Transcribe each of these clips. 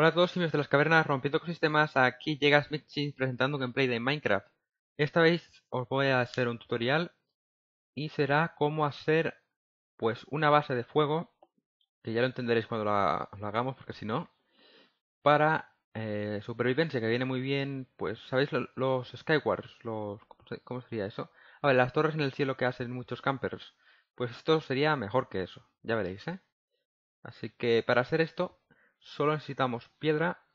Hola a todos y de las cavernas rompiendo ecosistemas, aquí llega Smithchins presentando un gameplay de Minecraft. Esta vez os voy a hacer un tutorial y será cómo hacer pues una base de fuego, que ya lo entenderéis cuando la, lo hagamos porque si no, para eh, supervivencia que viene muy bien, pues sabéis los Skywars, los, ¿cómo sería eso? A ver, las torres en el cielo que hacen muchos campers, pues esto sería mejor que eso, ya veréis, ¿eh? Así que para hacer esto Solo necesitamos piedra.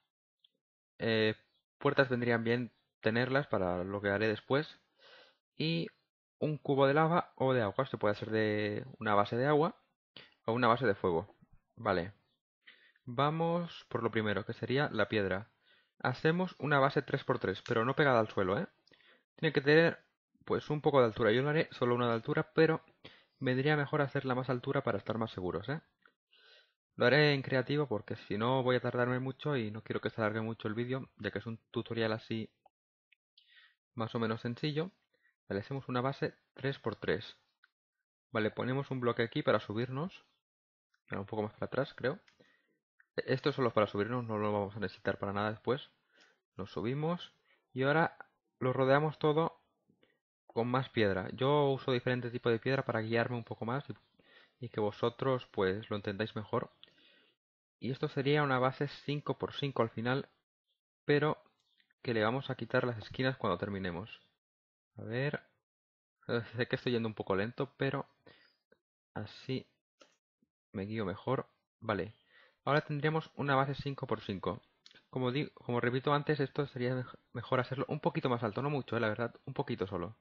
Eh, puertas vendrían bien tenerlas para lo que haré después. Y un cubo de lava o de agua. Esto puede ser de una base de agua o una base de fuego. Vale. Vamos por lo primero, que sería la piedra. Hacemos una base 3x3, pero no pegada al suelo, ¿eh? Tiene que tener pues un poco de altura. Yo lo haré solo una de altura, pero vendría mejor hacerla más altura para estar más seguros, ¿eh? Lo haré en creativo porque si no voy a tardarme mucho y no quiero que se alargue mucho el vídeo, ya que es un tutorial así más o menos sencillo. Le hacemos una base 3x3. Vale, ponemos un bloque aquí para subirnos. un poco más para atrás, creo. Esto es solo para subirnos, no lo vamos a necesitar para nada después. Lo subimos y ahora lo rodeamos todo con más piedra. Yo uso diferentes tipos de piedra para guiarme un poco más y, y que vosotros pues lo entendáis mejor y esto sería una base 5x5 al final, pero que le vamos a quitar las esquinas cuando terminemos. A ver, eh, sé que estoy yendo un poco lento, pero así me guío mejor. Vale, ahora tendríamos una base 5x5. Como, digo, como repito antes, esto sería mejor hacerlo un poquito más alto, no mucho, eh, la verdad, un poquito solo.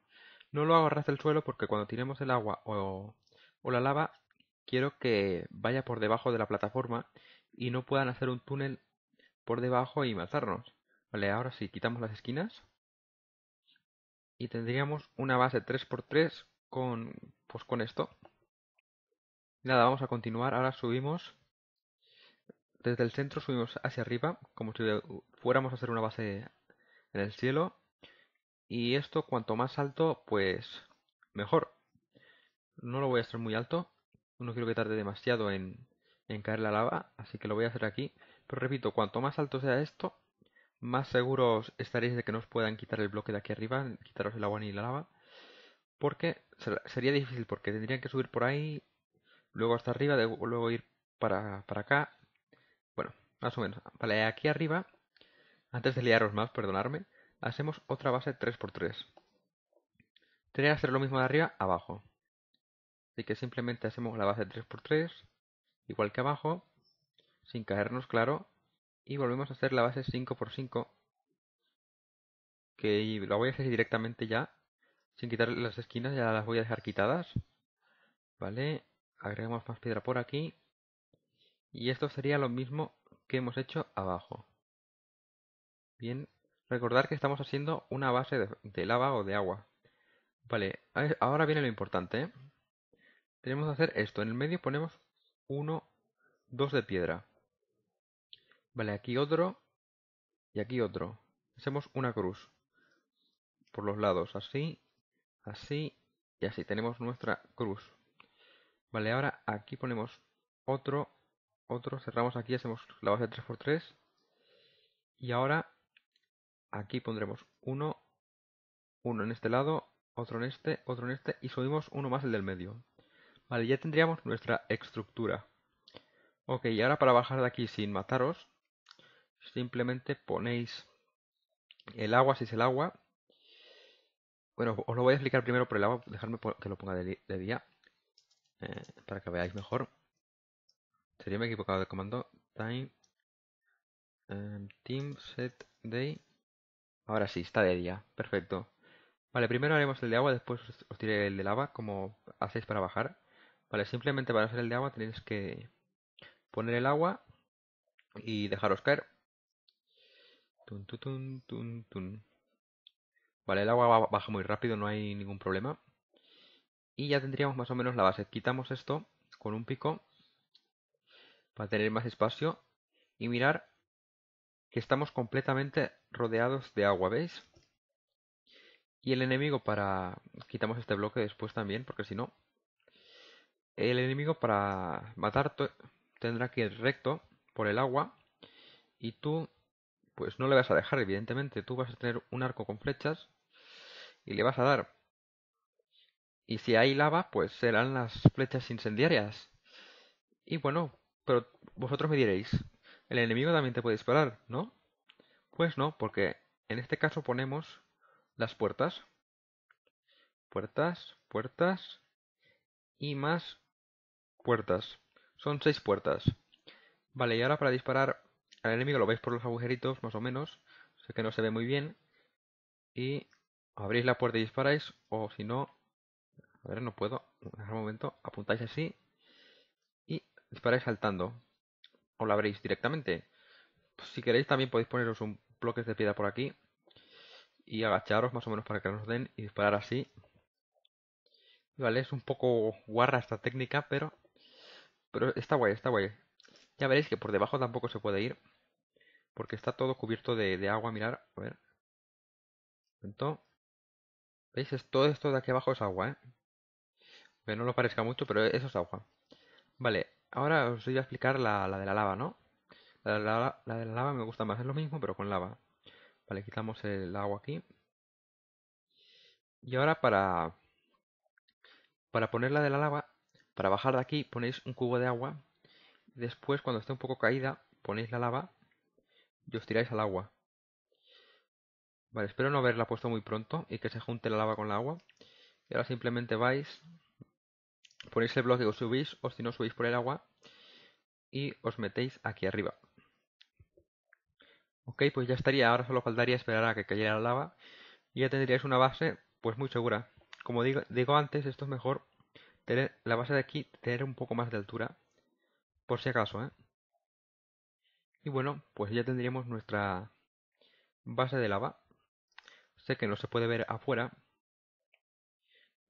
No lo agarras del suelo porque cuando tiremos el agua o, o la lava, quiero que vaya por debajo de la plataforma y no puedan hacer un túnel por debajo y matarnos. Vale, ahora sí, quitamos las esquinas. Y tendríamos una base 3x3 con, pues con esto. Nada, vamos a continuar. Ahora subimos. Desde el centro subimos hacia arriba, como si fuéramos a hacer una base en el cielo. Y esto, cuanto más alto, pues mejor. No lo voy a hacer muy alto. No quiero que tarde demasiado en en caer la lava, así que lo voy a hacer aquí. Pero repito, cuanto más alto sea esto, más seguros estaréis de que no os puedan quitar el bloque de aquí arriba, quitaros el agua ni la lava. Porque sería difícil, porque tendrían que subir por ahí, luego hasta arriba, luego ir para, para acá. Bueno, más o menos. Vale, aquí arriba, antes de liaros más, perdonarme, hacemos otra base 3x3. Tendría que hacer lo mismo de arriba abajo. Así que simplemente hacemos la base 3x3 igual que abajo, sin caernos, claro, y volvemos a hacer la base 5x5, que lo voy a hacer directamente ya, sin quitar las esquinas, ya las voy a dejar quitadas, ¿vale? Agregamos más piedra por aquí, y esto sería lo mismo que hemos hecho abajo. Bien, recordar que estamos haciendo una base de, lava o de agua. Vale, ahora viene lo importante, ¿eh? Tenemos que hacer esto, en el medio ponemos uno, dos de piedra. Vale, aquí otro y aquí otro. Hacemos una cruz por los lados, así, así y así. Tenemos nuestra cruz. Vale, ahora aquí ponemos otro, otro, cerramos aquí, hacemos la base 3x3. Y ahora aquí pondremos uno, uno en este lado, otro en este, otro en este y subimos uno más el del medio. Vale, ya tendríamos nuestra estructura. Ok, y ahora para bajar de aquí sin mataros, simplemente ponéis el agua, si es el agua. Bueno, os lo voy a explicar primero por el agua, dejadme que lo ponga de, día, eh, para que veáis mejor. Sería me he equivocado de comando. Time. Em, team set day. Ahora sí, está de día. Perfecto. Vale, primero haremos el de agua, después os tiré el de lava, como hacéis para bajar. Vale, simplemente para hacer el de agua tenéis que poner el agua y dejaros caer. Tun, Vale, el agua baja muy rápido, no hay ningún problema. Y ya tendríamos más o menos la base. Quitamos esto con un pico para tener más espacio y mirar que estamos completamente rodeados de agua, ¿veis? Y el enemigo para... quitamos este bloque después también porque si no el enemigo para matarte tendrá que ir recto por el agua y tú pues no le vas a dejar, evidentemente, tú vas a tener un arco con flechas y le vas a dar. Y si hay lava, pues serán las flechas incendiarias. Y bueno, pero vosotros me diréis, el enemigo también te puede disparar, ¿no? Pues no, porque en este caso ponemos las puertas. Puertas, puertas y más puertas. Son seis puertas. Vale, y ahora para disparar al enemigo lo veis por los agujeritos, más o menos. Sé que no se ve muy bien. Y abrís la puerta y disparáis, o si no... A ver, no puedo. Un momento. Apuntáis así y disparáis saltando. O la abréis directamente. Pues si queréis también podéis poneros un bloque de piedra por aquí. Y agacharos más o menos para que nos den y disparar así. Vale, es un poco guarra esta técnica, pero pero está guay, está guay. Ya veréis que por debajo tampoco se puede ir. Porque está todo cubierto de, agua, mirar. A ver. Entonces, ¿Veis? todo esto de aquí abajo es agua, ¿eh? no lo parezca mucho, pero eso es agua. Vale, ahora os voy a explicar la, de la lava, ¿no? La, la de la lava me gusta más, es lo mismo, pero con lava. Vale, quitamos el agua aquí. Y ahora para, para poner la de la lava para bajar de aquí ponéis un cubo de agua. Después, cuando esté un poco caída, ponéis la lava y os tiráis al agua. Vale, espero no haberla puesto muy pronto y que se junte la lava con el agua. Y ahora simplemente vais, ponéis el bloque que os subís, o si no subís por el agua, y os metéis aquí arriba. Ok, pues ya estaría, ahora solo faltaría esperar a que cayera la lava y ya tendríais una base pues muy segura. Como digo antes, esto es mejor la base de aquí tener un poco más de altura, por si acaso, ¿eh? Y bueno, pues ya tendríamos nuestra base de lava. Sé que no se puede ver afuera,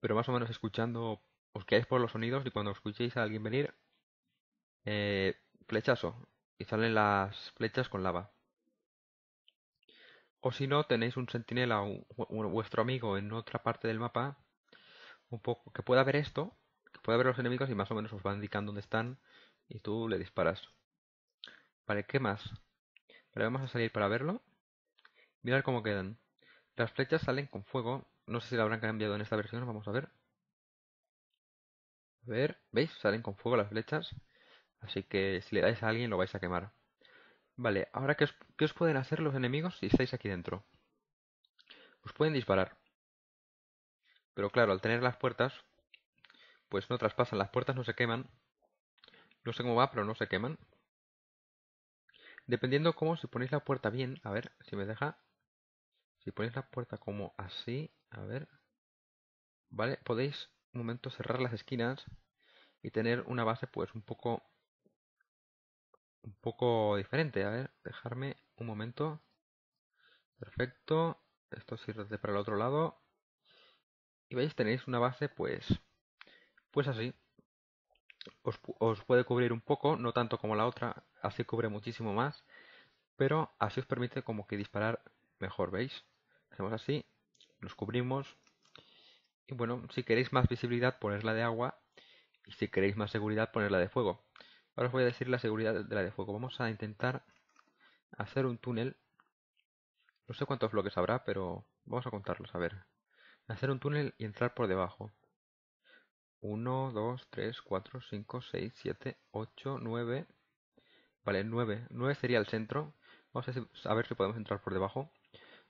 pero más o menos escuchando, os quedáis por los sonidos y cuando escuchéis a alguien venir, eh, flechazo, y salen las flechas con lava. O si no, tenéis un sentinela o vuestro amigo en otra parte del mapa un poco que pueda ver esto puede ver los enemigos y más o menos os van indicando dónde están y tú le disparas. Vale, ¿qué más? Vale, vamos a salir para verlo. Mirad cómo quedan. Las flechas salen con fuego. No sé si la habrán cambiado en esta versión, vamos a ver. A ver, ¿veis? Salen con fuego las flechas. Así que si le dais a alguien lo vais a quemar. Vale, ahora qué os pueden hacer los enemigos si estáis aquí dentro? Os pueden disparar. Pero claro, al tener las puertas, pues no traspasan, las puertas no se queman. No sé cómo va, pero no se queman. Dependiendo cómo, si ponéis la puerta bien, a ver si me deja. Si ponéis la puerta como así, a ver. Vale, podéis un momento cerrar las esquinas y tener una base pues un poco un poco diferente. A ver, dejarme un momento. Perfecto. Esto sirve para el otro lado. Y veis, tenéis una base pues pues así, os, puede cubrir un poco, no tanto como la otra, así cubre muchísimo más, pero así os permite como que disparar mejor, ¿veis? Hacemos así, nos cubrimos, y bueno, si queréis más visibilidad ponerla de agua, y si queréis más seguridad ponerla de fuego. Ahora os voy a decir la seguridad de la de fuego, vamos a intentar hacer un túnel, no sé cuántos bloques habrá, pero vamos a contarlos, a ver. Hacer un túnel y entrar por debajo. 1, 2, 3, 4, 5, 6, 7, 8, 9. Vale, 9. 9 sería el centro. Vamos a, a ver si podemos entrar por debajo.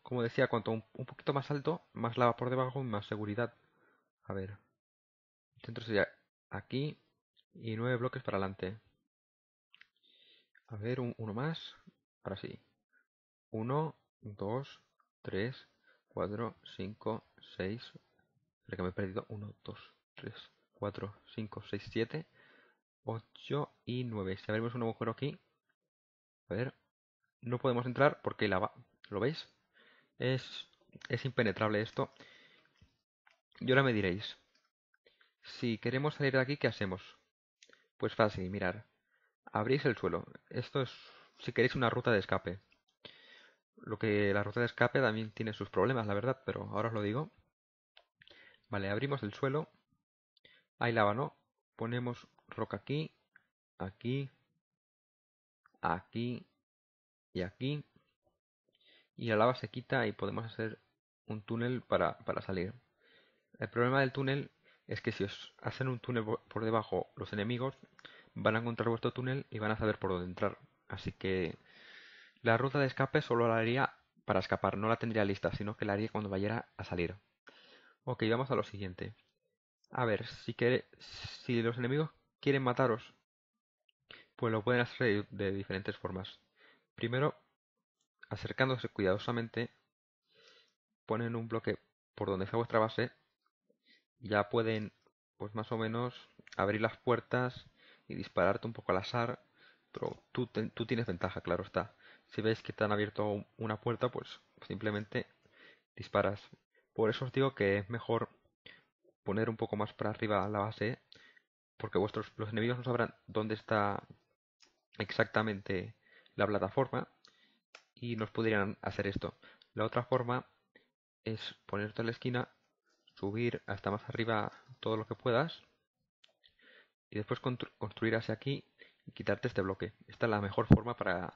Como decía, cuanto un, poquito más alto, más lava por debajo y más seguridad. A ver. El centro sería aquí y 9 bloques para adelante. A ver, un, uno más. Ahora sí. 1, 2, 3, 4, 5, 6. Creo que me he perdido. 1, 2, 3, 4, 5, 6, 7, 8 y 9. Si abrimos un agujero aquí, a ver, no podemos entrar porque la ¿Lo veis? Es, es impenetrable esto. Y ahora me diréis, si queremos salir de aquí, ¿qué hacemos? Pues fácil, mirar. Abrís el suelo. Esto es, si queréis, una ruta de escape. Lo que la ruta de escape también tiene sus problemas, la verdad, pero ahora os lo digo. Vale, abrimos el suelo. Hay lava, ¿no? Ponemos roca aquí, aquí, aquí y aquí. Y la lava se quita y podemos hacer un túnel para, salir. El problema del túnel es que si os hacen un túnel por debajo los enemigos, van a encontrar vuestro túnel y van a saber por dónde entrar. Así que la ruta de escape solo la haría para escapar, no la tendría lista, sino que la haría cuando vayera a salir. Ok, vamos a lo siguiente. A ver, si, si los enemigos quieren mataros, pues lo pueden hacer de diferentes formas. Primero, acercándose cuidadosamente, ponen un bloque por donde está vuestra base, ya pueden, pues más o menos, abrir las puertas y dispararte un poco al azar, pero tú, tú tienes ventaja, claro está. Si veis que te han abierto una puerta, pues simplemente disparas. Por eso os digo que es mejor poner un poco más para arriba la base, porque vuestros, los enemigos no sabrán dónde está exactamente la plataforma y nos podrían hacer esto. La otra forma es ponerte en la esquina, subir hasta más arriba todo lo que puedas y después construir hacia aquí y quitarte este bloque. Esta es la mejor forma para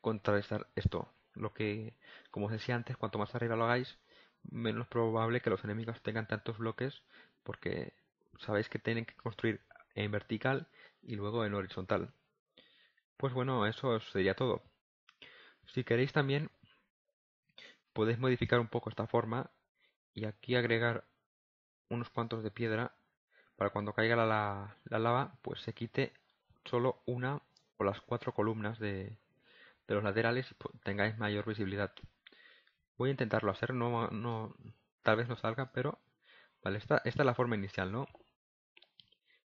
contrarrestar esto. Lo que, como os decía antes, cuanto más arriba lo hagáis, menos probable que los enemigos tengan tantos bloques porque sabéis que tienen que construir en vertical y luego en horizontal. Pues bueno, eso sería todo. Si queréis también podéis modificar un poco esta forma y aquí agregar unos cuantos de piedra para cuando caiga la, lava pues se quite solo una o las cuatro columnas de, los laterales y tengáis mayor visibilidad. Voy a intentarlo hacer, no, no, tal vez no salga, pero Vale, esta, es la forma inicial, ¿no?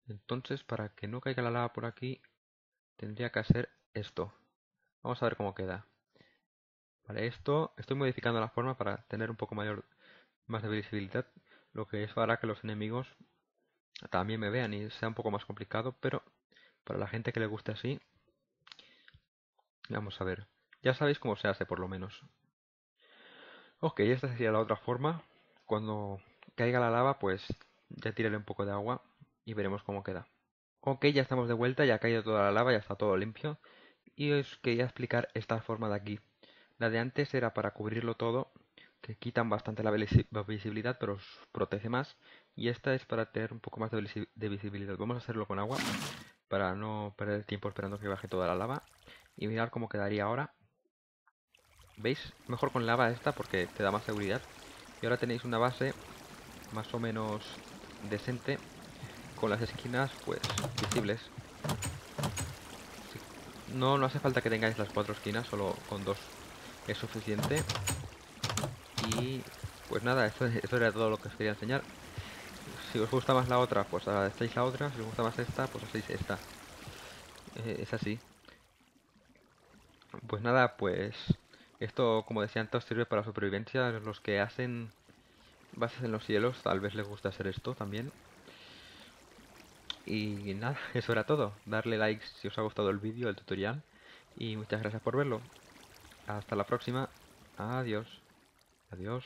Entonces, para que no caiga la lava por aquí, tendría que hacer esto. Vamos a ver cómo queda. Vale, esto estoy modificando la forma para tener un poco mayor más de visibilidad, lo que eso hará que los enemigos también me vean y sea un poco más complicado, pero para la gente que le guste así, vamos a ver. Ya sabéis cómo se hace por lo menos. Ok, esta sería la otra forma. Cuando caiga la lava, pues ya tírale un poco de agua y veremos cómo queda. Ok, ya estamos de vuelta, ya ha caído toda la lava, ya está todo limpio. Y os quería explicar esta forma de aquí. La de antes era para cubrirlo todo, que quitan bastante la, visibilidad, pero os protege más. Y esta es para tener un poco más de, visibilidad. Vamos a hacerlo con agua, para no perder tiempo esperando que baje toda la lava. Y mirar cómo quedaría ahora. ¿Veis? Mejor con lava esta porque te da más seguridad. Y ahora tenéis una base más o menos decente con las esquinas pues visibles no, no hace falta que tengáis las cuatro esquinas solo con dos es suficiente y pues nada eso, era todo lo que os quería enseñar si os gusta más la otra pues hacéis la otra si os gusta más esta pues hacéis esta eh, es así pues nada pues esto como decía antes sirve para la supervivencia los que hacen bases en los cielos, tal vez les guste hacer esto también. Y nada, eso era todo. Darle like si os ha gustado el vídeo, el tutorial. Y muchas gracias por verlo. Hasta la próxima. Adiós. Adiós.